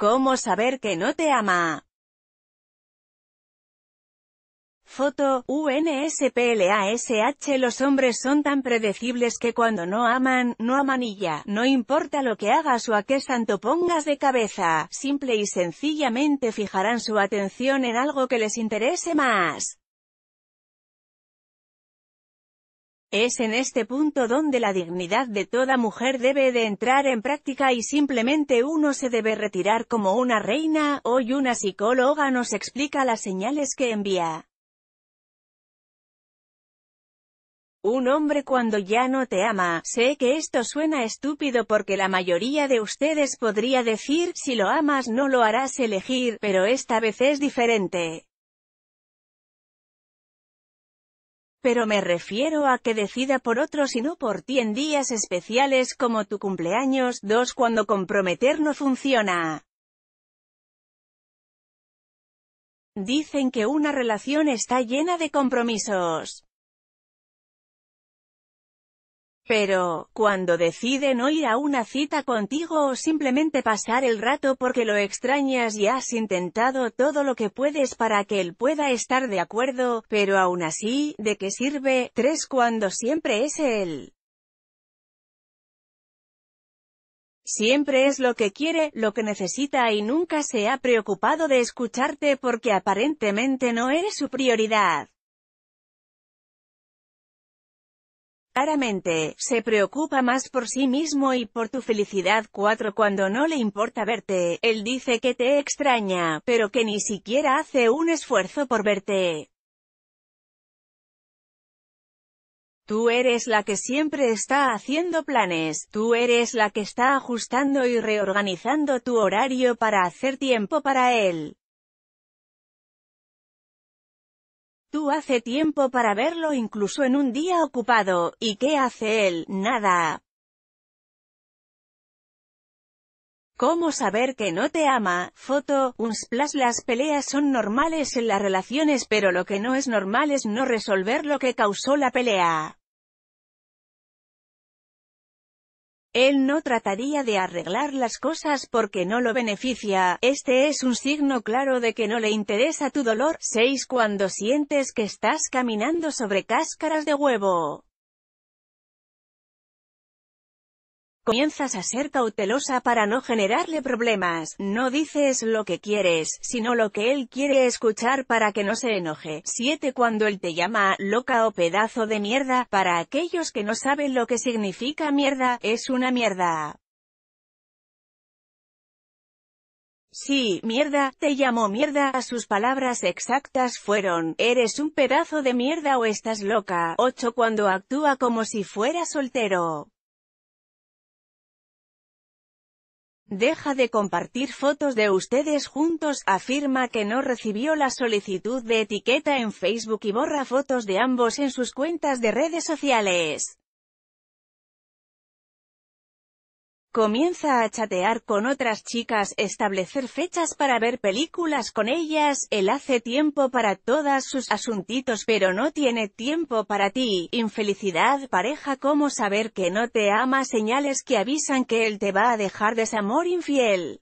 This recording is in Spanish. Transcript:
¿Cómo saber que no te ama? Foto, UNSPLASH Los hombres son tan predecibles que cuando no aman, no amanilla. no importa lo que hagas o a qué santo pongas de cabeza, simple y sencillamente fijarán su atención en algo que les interese más. Es en este punto donde la dignidad de toda mujer debe de entrar en práctica y simplemente uno se debe retirar como una reina, hoy una psicóloga nos explica las señales que envía. Un hombre cuando ya no te ama, sé que esto suena estúpido porque la mayoría de ustedes podría decir, si lo amas no lo harás elegir, pero esta vez es diferente. Pero me refiero a que decida por otros y no por ti en días especiales como tu cumpleaños. dos Cuando comprometer no funciona. Dicen que una relación está llena de compromisos. Pero, cuando deciden no ir a una cita contigo o simplemente pasar el rato porque lo extrañas y has intentado todo lo que puedes para que él pueda estar de acuerdo, pero aún así, ¿de qué sirve? tres Cuando siempre es él. Siempre es lo que quiere, lo que necesita y nunca se ha preocupado de escucharte porque aparentemente no eres su prioridad. Claramente, se preocupa más por sí mismo y por tu felicidad 4 cuando no le importa verte, él dice que te extraña, pero que ni siquiera hace un esfuerzo por verte. Tú eres la que siempre está haciendo planes, tú eres la que está ajustando y reorganizando tu horario para hacer tiempo para él. Tú hace tiempo para verlo incluso en un día ocupado, ¿y qué hace él? Nada. ¿Cómo saber que no te ama? Foto, un splash Las peleas son normales en las relaciones pero lo que no es normal es no resolver lo que causó la pelea. Él no trataría de arreglar las cosas porque no lo beneficia, este es un signo claro de que no le interesa tu dolor. 6. Cuando sientes que estás caminando sobre cáscaras de huevo. comienzas a ser cautelosa para no generarle problemas, no dices lo que quieres, sino lo que él quiere escuchar para que no se enoje. 7. Cuando él te llama loca o pedazo de mierda, para aquellos que no saben lo que significa mierda, es una mierda. Sí, mierda, te llamó mierda, a sus palabras exactas fueron, eres un pedazo de mierda o estás loca, 8 cuando actúa como si fuera soltero. Deja de compartir fotos de ustedes juntos, afirma que no recibió la solicitud de etiqueta en Facebook y borra fotos de ambos en sus cuentas de redes sociales. Comienza a chatear con otras chicas, establecer fechas para ver películas con ellas, él hace tiempo para todas sus asuntitos pero no tiene tiempo para ti, infelicidad, pareja cómo saber que no te ama señales que avisan que él te va a dejar desamor infiel.